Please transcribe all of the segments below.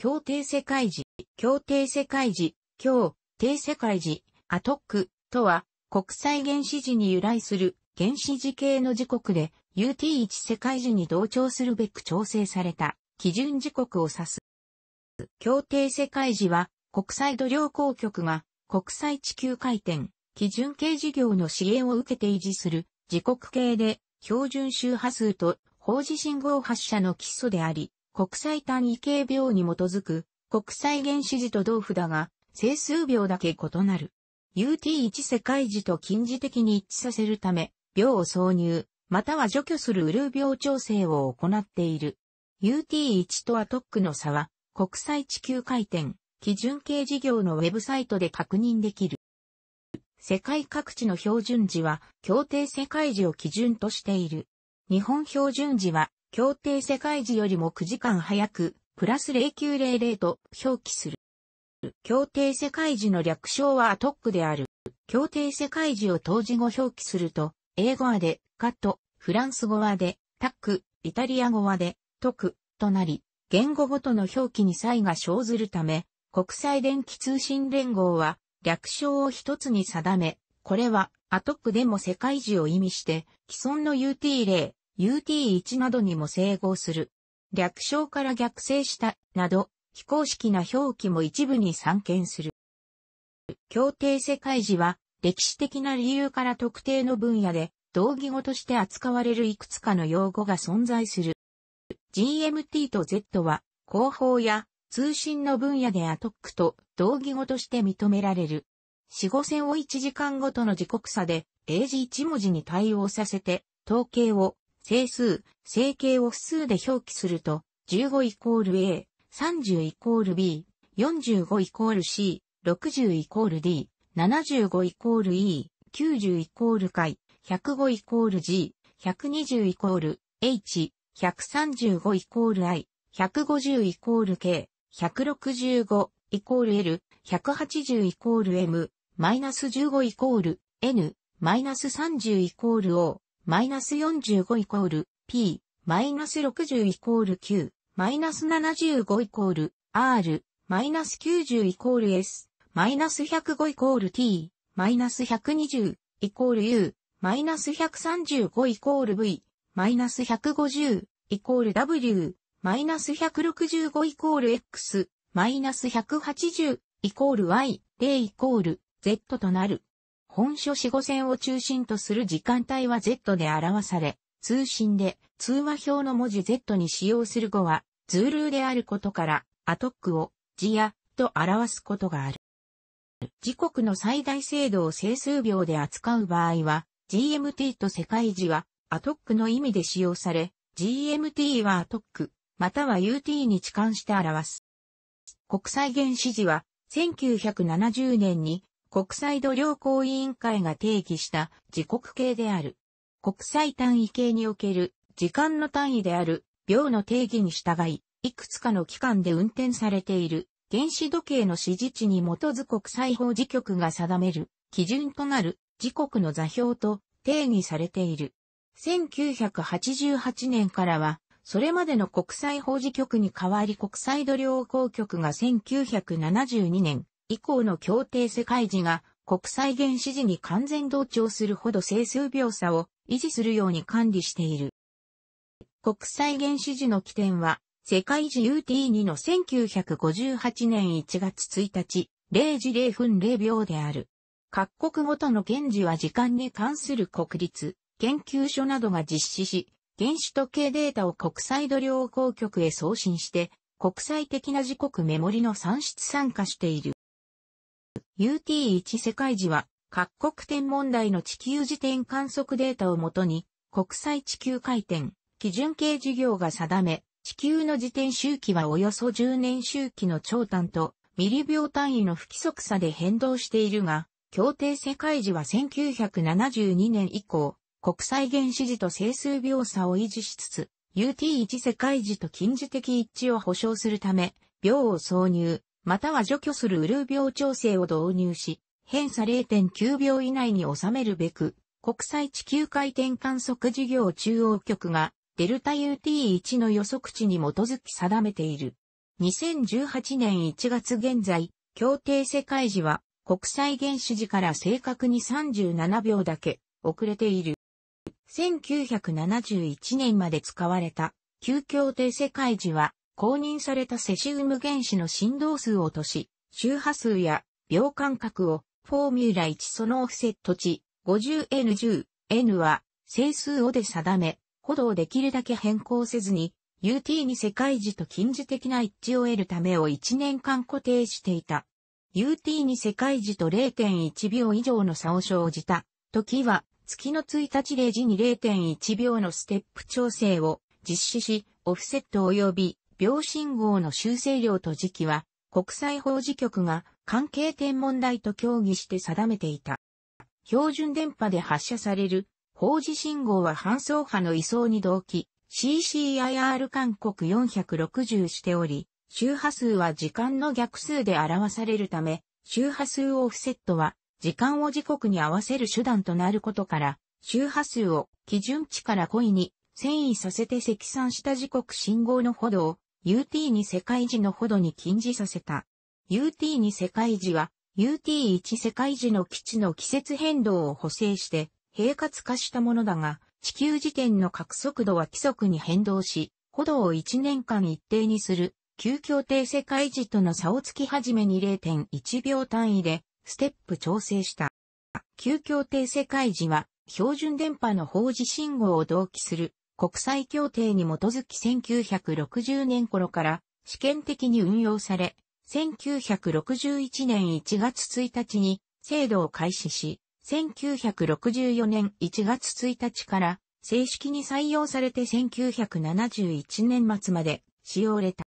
協定世界時、協定世界時、協定世界時、アトックとは、国際原子時に由来する原子時系の時刻で UT1 世界時に同調するべく調整された基準時刻を指す。協定世界時は国際度量公局が国際地球回転基準系事業の支援を受けて維持する時刻系で標準周波数と法事信号発射の基礎であり、国際単位形秒に基づく国際原子時と同符だが、整数秒だけ異なる。UT1 世界時と近似的に一致させるため、秒を挿入、または除去するウルー秒調整を行っている。UT1 とアトックの差は、国際地球回転、基準形事業のウェブサイトで確認できる。世界各地の標準時は、協定世界時を基準としている。日本標準時は、協定世界時よりも9時間早く、プラス0900と表記する。協定世界時の略称はアトックである。協定世界時を当時語表記すると、英語はで、カット、フランス語はで、タック、イタリア語はで、トク、となり、言語ごとの表記に差異が生ずるため、国際電気通信連合は、略称を一つに定め、これは、アトックでも世界時を意味して、既存の UT 例、UT1 などにも整合する。略称から逆生した、など、非公式な表記も一部に散見する。協定世界時は、歴史的な理由から特定の分野で、同義語として扱われるいくつかの用語が存在する。GMT と Z は、広報や通信の分野でアトックと同義語として認められる。四五線を1時間ごとの時刻差で、英字1文字に対応させて、統計を整数、整形を数数で表記すると、15イコール A、30イコール B、45イコール C、60イコール D、75イコール E、90イコール解、105イコール G、120イコール H、135イコール I、150イコール K、165イコール L、180イコール M、マイナス15イコール N、マイナス30イコール O、マイナス45イコール P、マイナス60イコール Q、マイナス75イコール R、マイナス90イコール S、マイナス105イコール T、マイナス120イコール U、マイナス135イコール V、マイナス150イコール W、マイナス165イコール X、マイナス180イコール Y、0イコール Z となる。本書四五線を中心とする時間帯は Z で表され、通信で通話表の文字 Z に使用する語は、ズールーであることから、アトックを、ジア、と表すことがある。時刻の最大精度を整数秒で扱う場合は、GMT と世界時は、アトックの意味で使用され、GMT はアトック、または UT に置換して表す。国際原始時は、1970年に国際度量衡委員会が定義した時刻系である。国際単位系における時間の単位である秒の定義に従い、いくつかの期間で運転されている原子時計の指示値に基づく国際法事局が定める基準となる時刻の座標と定義されている。1988年からは、それまでの国際法事局に代わり国際度量衡局が1972年以降の協定世界時が国際原始時に完全同調するほど整数秒差を維持するように管理している。国際原始時の起点は、世界時 UT2 の1958年1月1日、0時0分0秒である。各国ごとの現時は時間に関する国立、研究所などが実施し、原子時計データを国際度量公局へ送信して、国際的な時刻メモリの算出参加している。UT1 世界時は、各国天文台の地球時点観測データをもとに、国際地球回転、基準形事業が定め、地球の自転周期はおよそ10年周期の長短と、ミリ秒単位の不規則さで変動しているが、協定世界時は1972年以降、国際原始時と整数秒差を維持しつつ、UT1 世界時と近似的一致を保証するため、秒を挿入、または除去するウルー病調整を導入し、偏差0.9秒以内に収めるべく、国際地球回転観測事業中央局が、デルタ UT1 の予測値に基づき定めている。2018年1月現在、協定世界時は、国際原始時から正確に37秒だけ遅れている。1971年まで使われた旧協定世界時は公認されたセシウム原子の振動数を落とし、周波数や秒間隔をフォーミュラ1そのオフセット値 50N10、N は整数をで定め、歩道をできるだけ変更せずに、UT に世界時と近似的な一致を得るためを1年間固定していた。UT に世界時と0.1秒以上の差を生じた時は月の1日0時に0.1秒のステップ調整を実施し、オフセット及び秒信号の修正量と時期は、国際法事局が関係天文台と協議して定めていた。標準電波で発射される法事信号は搬送波の位相に同期 CCIR 勧告460しており、周波数は時間の逆数で表されるため、周波数オフセットは時間を時刻に合わせる手段となることから、周波数を基準値から故意に遷移させて積算した時刻信号の歩道、UT に世界時のほどに禁じさせた。UT に世界時は、UT1 世界時の基地の季節変動を補正して、平滑化したものだが、地球時点の角速度は規則に変動し、ほどを1年間一定にする、急協定世界時との差をつき始めに0.1秒単位で、ステップ調整した。急協定世界時は、標準電波の法事信号を同期する国際協定に基づき1960年頃から試験的に運用され、1961年1月1日に制度を開始し、1964年1月1日から正式に採用されて1971年末まで使用れた。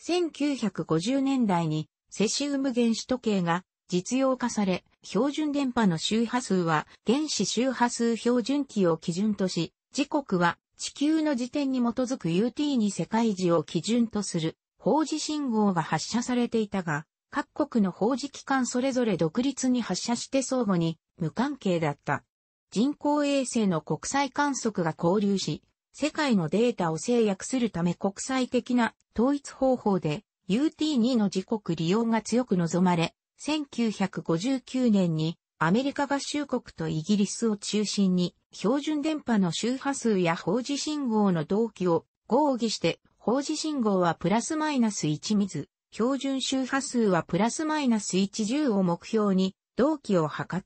1950年代にセシウム原子時計が実用化され、標準電波の周波数は原子周波数標準器を基準とし、時刻は地球の時点に基づく UT に世界時を基準とする法事信号が発射されていたが、各国の法事機関それぞれ独立に発射して相互に無関係だった。人工衛星の国際観測が交流し、世界のデータを制約するため国際的な統一方法で UT2 の時刻利用が強く望まれ、1959年にアメリカ合衆国とイギリスを中心に、標準電波の周波数や法事信号の同期を合議して、法事信号はプラスマイナス1ミズ、標準周波数はプラスマイナス110を目標に、同期を図った。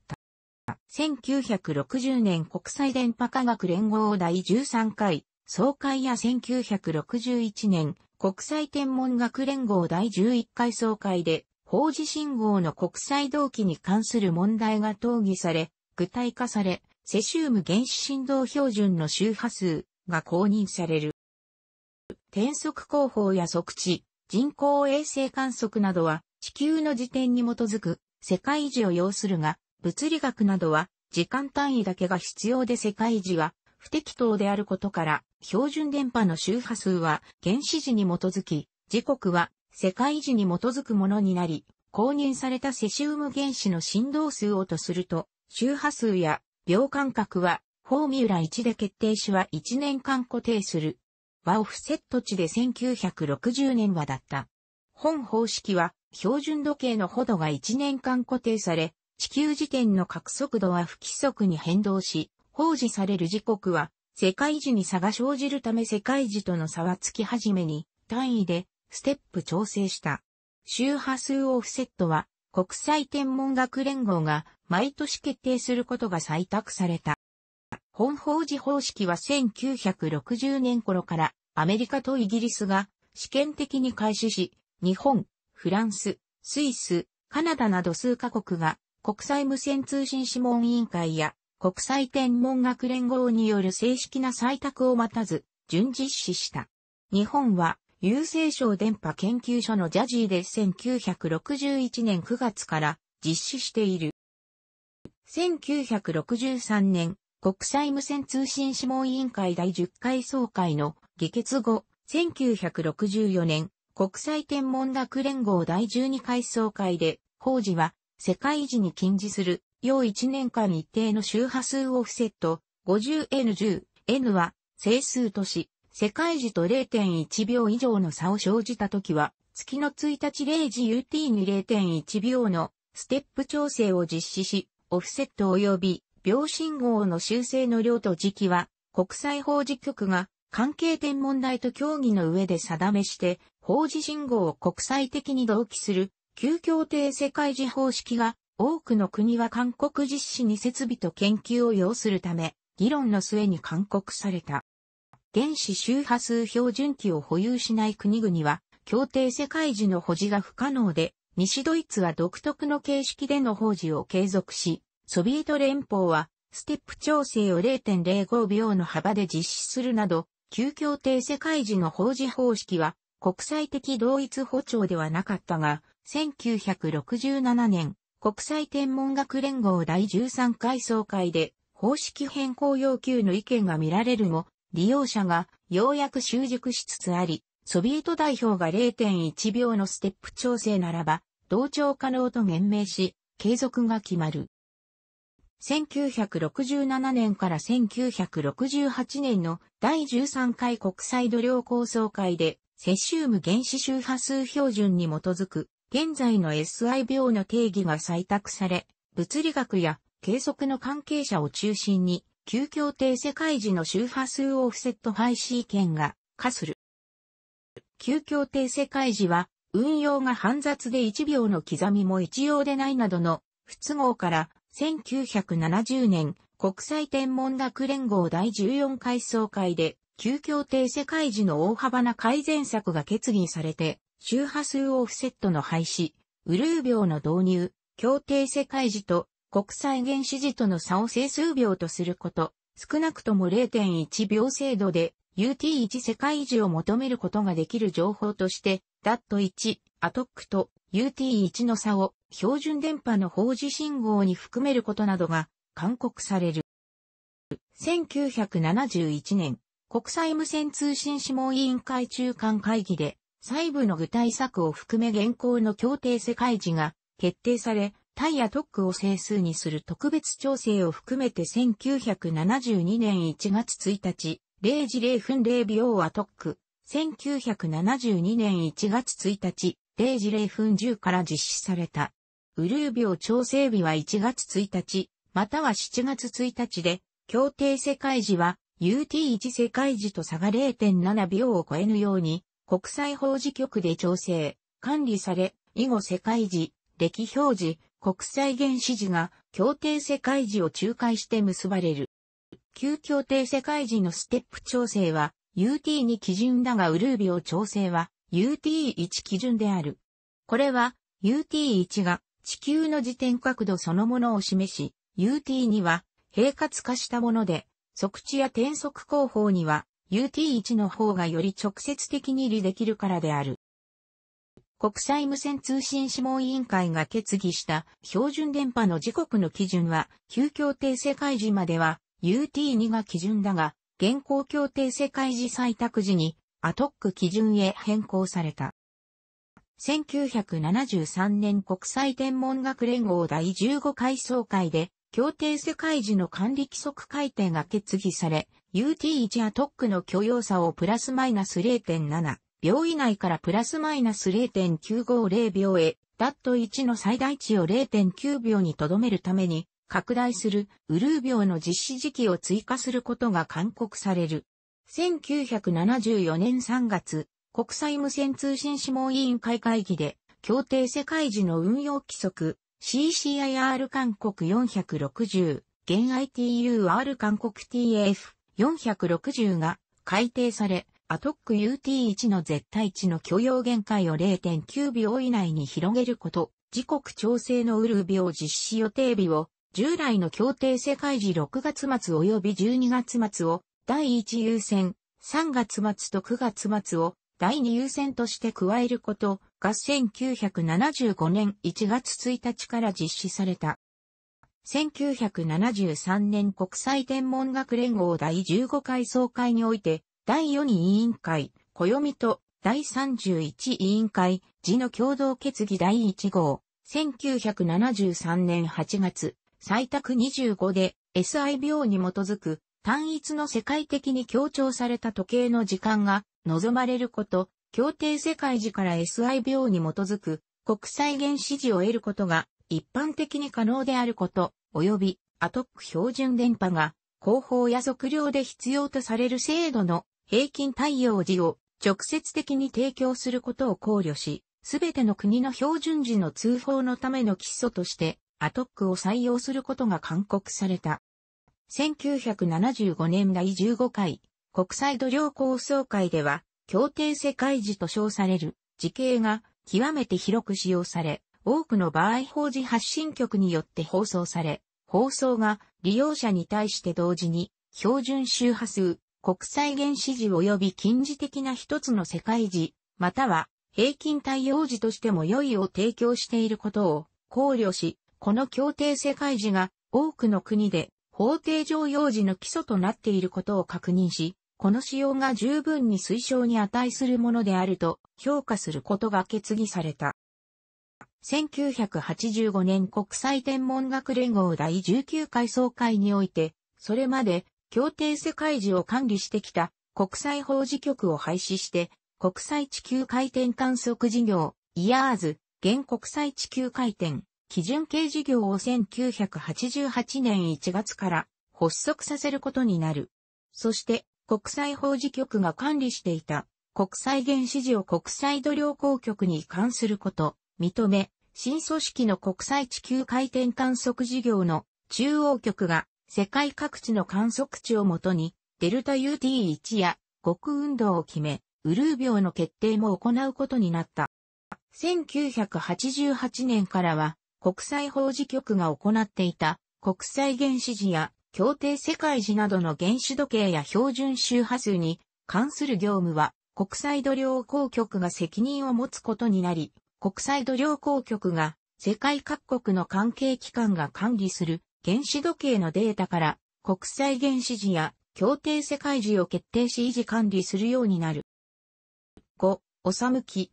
1960年国際電波科学連合第13回総会や1961年国際天文学連合第11回総会で法事信号の国際同期に関する問題が討議され、具体化され、セシウム原子振動標準の周波数が公認される。転速工法や測地、人工衛星観測などは地球の時点に基づく世界時を要するが、物理学などは時間単位だけが必要で世界時は不適当であることから、標準電波の周波数は原子時に基づき、時刻は世界時に基づくものになり、購入されたセシウム原子の振動数をとすると、周波数や秒間隔は、フォーミュラ1で決定しは1年間固定する。和オフセット値で1960年はだった。本方式は、標準時計のほどが1年間固定され、地球時点の角速度は不規則に変動し、放置される時刻は、世界時に差が生じるため世界時との差はつき始めに、単位でステップ調整した。周波数オフセットは国際天文学連合が毎年決定することが採択された。本法時方式は1960年頃からアメリカとイギリスが試験的に開始し、日本、フランス、スイス、カナダなど数カ国が国際無線通信諮問委員会や国際天文学連合による正式な採択を待たず、順実施した。日本は郵政省電波研究所のジャジーで1961年9月から実施している。1963年、国際無線通信諮問委員会第10回総会の議決後、1964年、国際天文学連合第12回総会で、工事は世界維持に禁止する、要1年間一定の周波数オフセット、50N10、N は整数とし、世界時と0.1秒以上の差を生じた時は、月の1日0時 UT に0.1秒のステップ調整を実施し、オフセット及び秒信号の修正の量と時期は、国際法事局が関係点問題と協議の上で定めして、法事信号を国際的に同期する、旧協定世界時方式が、多くの国は韓国実施に設備と研究を要するため、議論の末に勧告された。原子周波数標準器を保有しない国々は、協定世界時の保持が不可能で、西ドイツは独特の形式での保持を継続し、ソビエト連邦は、ステップ調整を0.05秒の幅で実施するなど、旧協定世界時の法事方式は国際的同一歩調ではなかったが、1967年、国際天文学連合第13回総会で、方式変更要求の意見が見られるも、利用者がようやく習熟しつつあり、ソビエト代表が0.1秒のステップ調整ならば、同調可能と言明し、継続が決まる。1967年から1968年の第13回国際度量構想会で、セシウム原子周波数標準に基づく、現在の SI 秒の定義が採択され、物理学や計測の関係者を中心に、旧協定世界時の周波数オフセットファイシー権が化する。旧協定世界時は、運用が煩雑で1秒の刻みも一様でないなどの不都合から、1970年、国際天文学連合第14回総会で、旧協定世界時の大幅な改善策が決議されて、周波数オフセットの廃止、ウルー秒の導入、協定世界時と国際原子時との差を整数秒とすること、少なくとも0.1秒精度で UT1 世界維持を求めることができる情報として、DAT1、ATOC と UT1 の差を標準電波の放置信号に含めることなどが勧告される。1971年、国際無線通信諮問委員会中間会議で、細部の具体策を含め現行の協定世界時が決定され、タイヤ特区を整数にする特別調整を含めて1972年1月1日、0時0分0秒は特区。1972年1月1日、0時0分10から実施された。ウルー秒調整日は1月1日、または7月1日で、協定世界時は UT1 世界時と差が0.7秒を超えぬように、国際法事局で調整、管理され、以後世界時、歴表示、国際原始時が協定世界時を仲介して結ばれる。旧協定世界時のステップ調整は UT2 基準だがウルービオ調整は UT1 基準である。これは UT1 が地球の時点角度そのものを示し、UT2 は平滑化したもので、測地や転速後方には UT1 の方がより直接的に利できるからである。国際無線通信諮問委員会が決議した標準電波の時刻の基準は、旧協定世界時までは UT2 が基準だが、現行協定世界時採択時にアトック基準へ変更された。1973年国際天文学連合第15回総会で、協定世界時の管理規則改定が決議され、UT1 アトックの許容差をプラスマイナス0.7秒以内からプラスマイナス0.950秒へ、ダット1の最大値を0.9秒に留めるために、拡大するウルー秒の実施時期を追加することが勧告される。1974年3月、国際無線通信諮問委員会会議で、協定世界時の運用規則 CCIR 韓国460、現 ITUR 韓国 TF460 が改定され、アトック UT1 の絶対値の許容限界を0.9秒以内に広げること、時刻調整のウルービを実施予定日を、従来の協定世界時6月末及び12月末を第1優先、3月末と9月末を第2優先として加えることが1975年1月1日から実施された。1973年国際天文学連合第15回総会において第4委員会、暦と第31委員会、字の共同決議第1号、1973年8月、採択25で SI 病に基づく単一の世界的に強調された時計の時間が望まれること、協定世界時から SI 病に基づく国際原指示を得ることが一般的に可能であること、及びアトック標準電波が広報や測量で必要とされる制度の平均対応時を直接的に提供することを考慮し、すべての国の標準時の通報のための基礎として、アトックを採用することが勧告された。1975年第15回国際度量構想会では、協定世界時と称される時系が極めて広く使用され、多くの場合法事発信局によって放送され、放送が利用者に対して同時に標準周波数、国際原始時及び近似的な一つの世界時、または平均対応時としても良いを提供していることを考慮し、この協定世界時が多くの国で法定常用時の基礎となっていることを確認し、この使用が十分に推奨に値するものであると評価することが決議された。1985年国際天文学連合第19回総会において、それまで協定世界時を管理してきた国際法事局を廃止して、国際地球回転観測事業、イヤーズ、現国際地球回転、基準形事業を1988年1月から発足させることになる。そして、国際法事局が管理していた国際原子事を国際度量公局に移管すること、認め、新組織の国際地球回転観測事業の中央局が世界各地の観測値をもとに、デルタ UT1 や極運動を決め、ウルー病の決定も行うことになった。1988年からは、国際法事局が行っていた国際原子時や協定世界時などの原子時計や標準周波数に関する業務は国際度量公局が責任を持つことになり、国際度量公局が世界各国の関係機関が管理する原子時計のデータから国際原子時や協定世界時を決定し維持管理するようになる。5、おさむき、